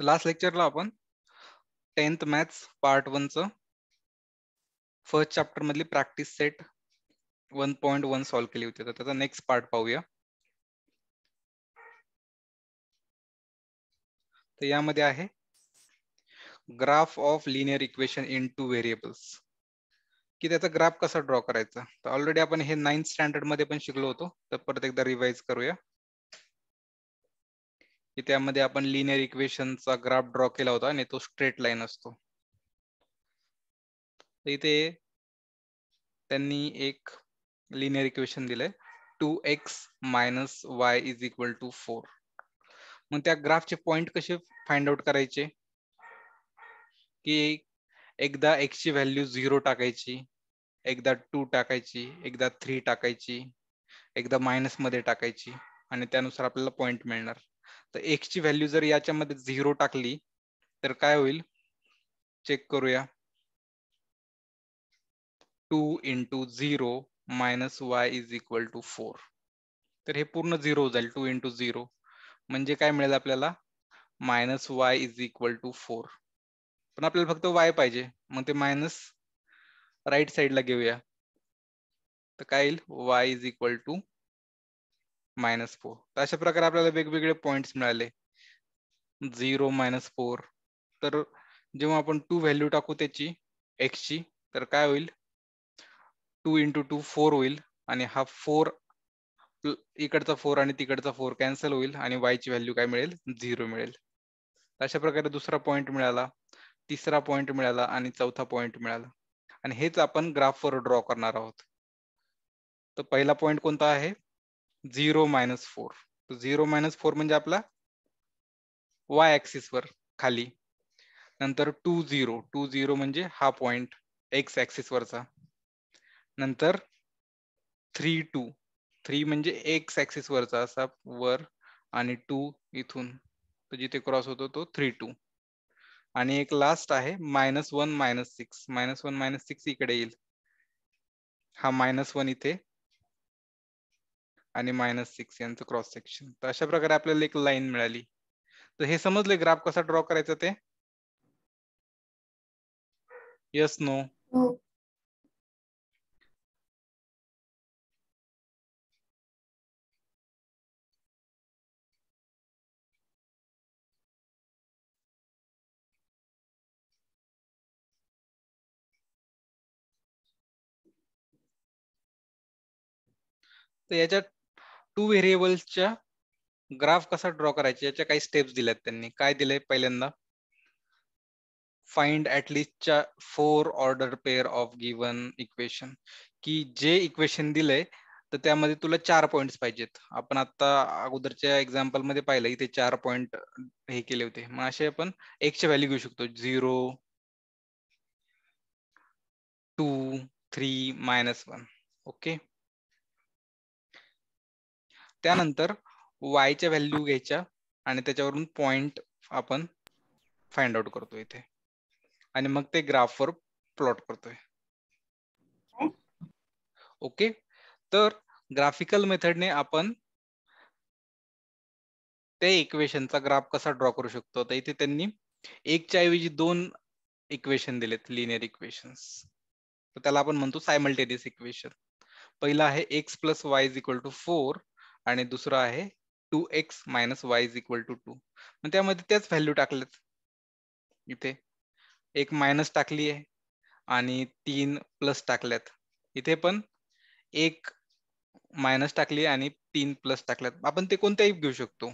Last लेक्चरला आपण tenth maths part वनचं फर्स्ट चॅप्टर मधली practice set one point one solve केली होती तर त्याचा नेक्स्ट पार्ट पाहूया तर यामध्ये आहे graph of linear equation in two variables की त्याचा ग्राफ कसा ड्रॉ करायचा तर ऑलरेडी आपण हे नाईन्थ स्टँडर्ड मध्ये पण शिकलो होतो तर परत एकदा रिवाइज करूया की त्यामध्ये आपण लिनियर इक्वेशनचा ग्राफ ड्रॉ केला होता आणि तो स्ट्रेट लाईन असतो इथे त्यांनी एक लिनियर इक्वेशन दिलंय two X minus Y is equal to four मग त्या ग्राफचे पॉइंट कसे फाइंड आउट करायचे की एकदा एक्सची व्हॅल्यू झिरो टाकायची एकदा टू टाकायची एकदा थ्री टाकायची एकदा मायनस मध्ये टाकायची आणि त्यानुसार आपल्याला पॉइंट मिळणार तर एक्सची व्हॅल्यू जर याच्यामध्ये झिरो टाकली तर काय होईल चेक करूया two into zero minus Y is equal to four तर हे पूर्ण झिरो जाईल टू इंटू झिरो म्हणजे काय मिळेल आपल्याला minus Y is equal to four पण आपल्याला फक्त वाय पाहिजे मग ते मायनस राईट साईडला घेऊया तर काय येईल Y is equal to minus four तर अशा प्रकारे आपल्याला वेगवेगळे पॉइंट मिळाले झिरो मायनस फोर तर जेव्हा आपण टू व्हॅल्यू टाकू त्याची एक्सची तर काय होईल टू इंटू टू फोर होईल आणि हा फोर इकडचा फोर आणि तिकडचा फोर कॅन्सल होईल आणि वायची व्हॅल्यू काय मिळेल झिरो मिळेल अशा प्रकारे दुसरा पॉईंट मिळाला तिसरा पॉईंट मिळाला आणि चौथा पॉईंट मिळाला आणि हेच आपण ग्राफवर ड्रॉ करणार आहोत तर पहिला पॉईंट कोणता आहे zero minus four zero minus four म्हणजे आपला वाय ऍक्सिस वर खाली नंतर टू झिरो टू झिरो म्हणजे हा पॉइंट एक्स ऍक्सिस वरचा नंतर थ्री टू थ्री म्हणजे एक्स ऍक्सिस वरचा असा वर आणि टू इथून जिथे क्रॉस होतो तो थ्री टू आणि एक लास्ट आहे minus one minus six minus one minus six इकडे येईल हा मायनस वन इथे आणि मायनस सिक्स यांचं क्रॉस सेक्शन तर अशा प्रकारे आपल्याला एक लाईन मिळाली तर हे समजले ग्राफ कसा ड्रॉ करायचा ते यस नो हो. तर याच्यात टू व्हेरिएबल्सच्या ग्राफ कसा ड्रॉ करायचे याच्या काही स्टेप्स दिल्यात त्यांनी काय दिले पहिल्यांदा फाइंड च्या four order pair of given equation की जे इक्वेशन दिलंय तर त्यामध्ये तुला चार पॉइंट पाहिजेत आपण आता अगोदरच्या एक्झाम्पल मध्ये पाहिलं इथे चार पॉइंट हे केले होते मग असे आपण चे व्हॅल्यू घेऊ शकतो zero two three minus one okay त्यानंतर वायच्या व्हॅल्यू घ्यायच्या आणि त्याच्यावरून पॉइंट आपण फाइंड आउट करतो इथे आणि मग ते ग्राफवर प्लॉट करतोय ओके तर ग्राफिकल मेथडने आपण ते इक्वेशनचा ग्राफ कसा ड्रॉ करू शकतो तर इथे त्यांनी एकच्या ऐवजी दोन इक्वेशन दिलेत लिनियर इक्वेशन्स तर त्याला आपण म्हणतो सायमल्टेनियस इक्वेशन पहिला आहे X plus Y equal to four आणि दुसरा आहे two X minus Y is equal to two मग त्यामध्ये त्याच व्हॅल्यू टाकल्यात इथे एक मायनस टाकली आहे आणि तीन प्लस टाकल्यात इथे पण एक मायनस टाकली आणि तीन प्लस टाकल्यात आपण ते कोणत्याही घेऊ शकतो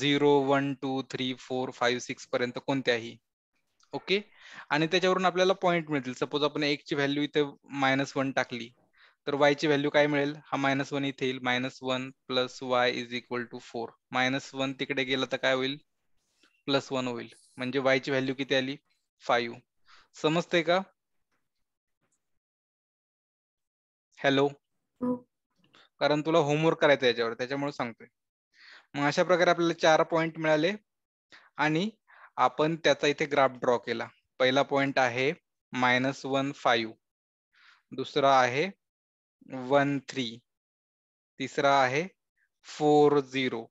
zero one two three four five six पर्यंत कोणत्याही ओके आणि त्याच्यावरून आपल्याला पॉईंट मिळतील सपोज आपण एक ची व्हॅल्यू इथे मायनस वन टाकली तर वायची ची व्हॅल्यू काय मिळेल हा मायनस वन इथे येईल minus one plus y is equal to four minus one तिकडे गेलं तर काय होईल प्लस वन होईल म्हणजे वायची ची व्हॅल्यू किती आली फाईव्ह समजते का हॅलो कारण तुला होमवर्क करायचं याच्यावर त्याच्यामुळे सांगतोय मग अशा प्रकारे आपल्याला चार पॉइंट मिळाले आणि आपण त्याचा इथे ग्राफ ड्रॉ केला पहिला पॉइंट आहे मायनस वन फाईव्ह दुसरा आहे वन थ्री तिसरा आहे फोर झिरो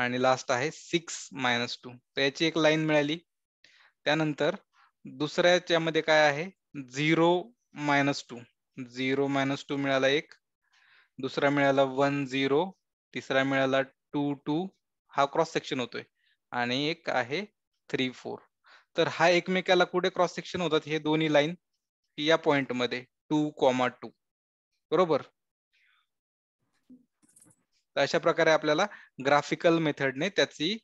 आणि लास्ट आहे सिक्स मायनस टू तर याची एक लाईन मिळाली त्यानंतर दुसऱ्याच्यामध्ये काय आहे zero minus two zero minus two मिळाला एक दुसरा मिळाला वन झिरो तिसरा मिळाला टू टू हा क्रॉस सेक्शन होतोय आणि एक आहे थ्री फोर तर हा एकमेकाला कुठे क्रॉस सेक्शन होतात हे दोन्ही लाईन या मध्ये टू कॉमा टू बरोबर अशा प्रकारे आपल्याला ग्राफिकल मेथडने त्याची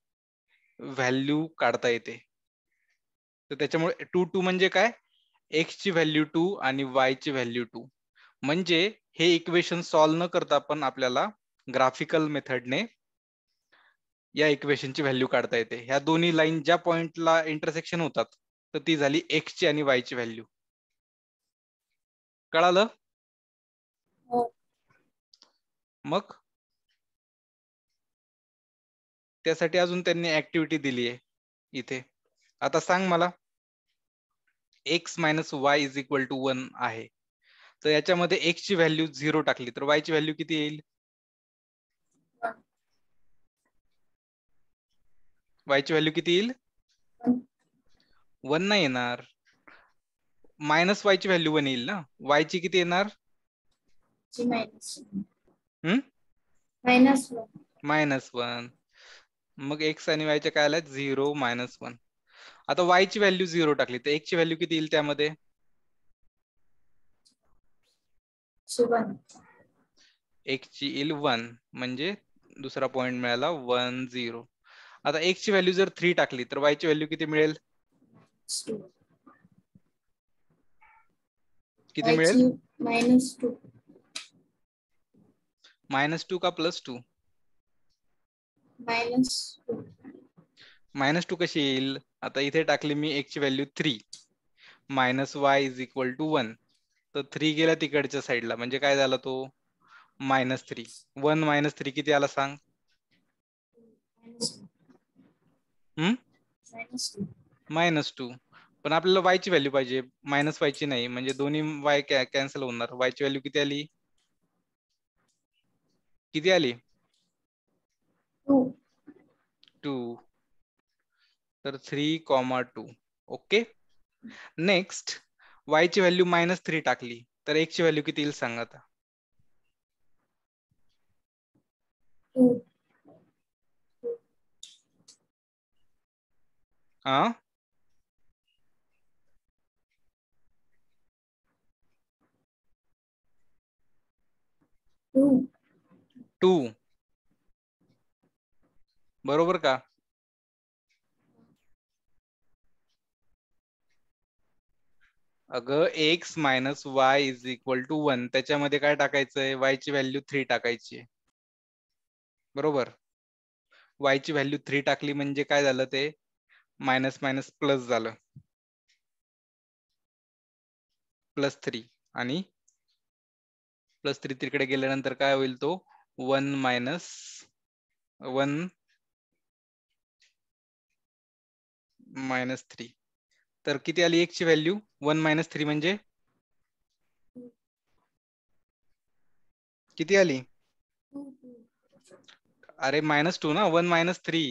व्हॅल्यू काढता येते तर त्याच्यामुळे टू टू म्हणजे काय एक्स ची व्हॅल्यू टू आणि वाय ची व्हॅल्यू टू म्हणजे हे इक्वेशन सॉल्व्ह न करता पण आपल्याला ग्राफिकल मेथडने या इक्वेशनची व्हॅल्यू काढता येते ह्या दोन्ही लाईन ज्या पॉइंटला इंटरसेक्शन होतात तर ती झाली एक्सची आणि वायची व्हॅल्यू कळालं मग त्यासाठी अजून त्यांनी ऍक्टिव्हिटी दिली आहे इथे आता सांग मला x minus Y is equal to one आहे तर याच्यामध्ये एक्स ची व्हॅल्यू झिरो टाकली तर वायची व्हॅल्यू किती येईल वायची ची व्हॅल्यू किती येईल वन नाही येणार मायनस वायची ची व्हॅल्यू वन येईल ना वायची ची किती येणार मायनस वन मायनस वन मग एक्स आणि वायच्या काय आल्या झिरो मायनस वन आता वाय ची व्हॅल्यू झिरो टाकली तर ची व्हॅल्यू किती येईल त्यामध्ये एक ची येईल वन म्हणजे दुसरा पॉइंट मिळाला वन झिरो आता एक ची व्हॅल्यू जर थ्री टाकली तर वायची ची व्हॅल्यू किती मिळेल किती मिळेल मायनस टू माइनस टू का plus two minus two minus two कशी येईल आता इथे टाकली मी एक ची value three minus Y is equal to one तर थ्री गेला तिकडच्या साईडला म्हणजे काय झाला तो minus three one minus three किती आला सांग मायनस टू पण आपल्याला वायची व्हॅल्यू पाहिजे मायनस वायची नाही म्हणजे दोन्ही वाय कॅन्सल होणार वायची व्हॅल्यू किती आली किती आली टू तर three comma two okay next y ची व्हॅल्यू मायनस थ्री टाकली तर एक ची व्हॅल्यू किती येईल सांगा आता टू बरोबर का अगं x minus Y is equal to one त्याच्यामध्ये काय टाकायचंय वाय ची व्हॅल्यू थ्री टाकायची बरोबर वाय ची व्हॅल्यू थ्री टाकली म्हणजे काय झालं ते मायनस मायनस प्लस झालं प्लस थ्री आणि प्लस थ्री तिकडे गेल्यानंतर काय होईल तो one minus one minus three तर किती आली एक ची व्हॅल्यू वन मायनस थ्री म्हणजे किती आली अरे मायनस टू ना वन मायनस थ्री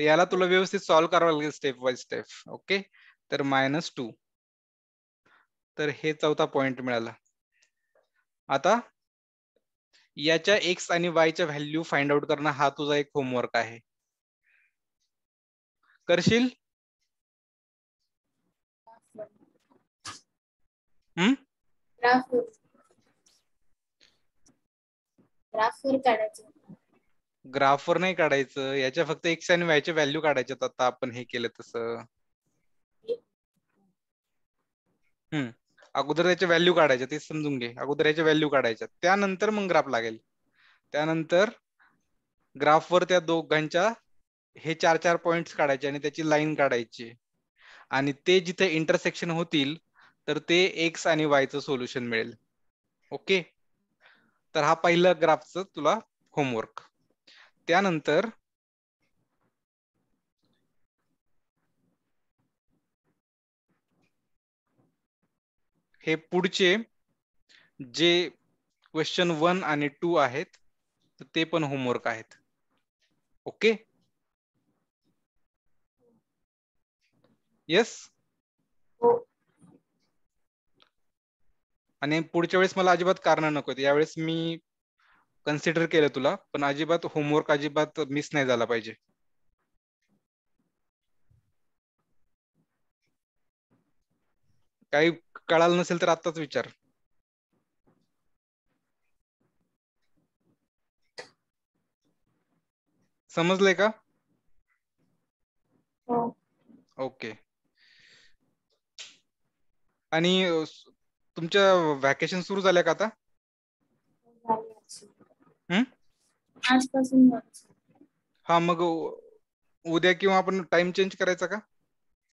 याला तुला व्यवस्थित सॉल्व्ह करावं लागेल स्टेप बाय स्टेप ओके तर मायनस टू तर हे चौथा पॉइंट मिळाला आता याच्या एक्स आणि वायच्या व्हॅल्यू फाइंड आउट करणं हा तुझा एक होमवर्क आहे करशील ग्राफवर नाही काढायचं याच्या फक्त एक्स आणि वायच्या व्हॅल्यू काढायचे आता आपण हे केलं तसं हम्म अगोदर त्याच्या व्हॅल्यू काढायच्या ते समजून घे अगोदर याच्या व्हॅल्यू काढायचा त्यानंतर मग ग्राफ लागेल त्यानंतर ग्राफवर त्या दोघांच्या हे चार चार पॉइंट काढायचे आणि त्याची लाईन काढायची आणि ते जिथे इंटरसेक्शन होतील तर ते एक्स आणि वायचं सोल्युशन मिळेल ओके तर हा पहिलं ग्राफचं तुला होमवर्क त्यानंतर हे पुढचे जे क्वेश्चन वन आणि टू आहेत ते पण होमवर्क आहेत ओके येस हो. आणि पुढच्या वेळेस मला अजिबात कारण नको यावेळेस मी कन्सिडर केलं तुला पण अजिबात होमवर्क अजिबात मिस नाही झाला पाहिजे काही कळालं नसेल तर आताच विचार समजलंय का हो. ओके आणि तुमच्या व्हॅकेशन सुरू झाल्या का आता हा मग उद्या किंवा आपण टाइम चेंज करायचा का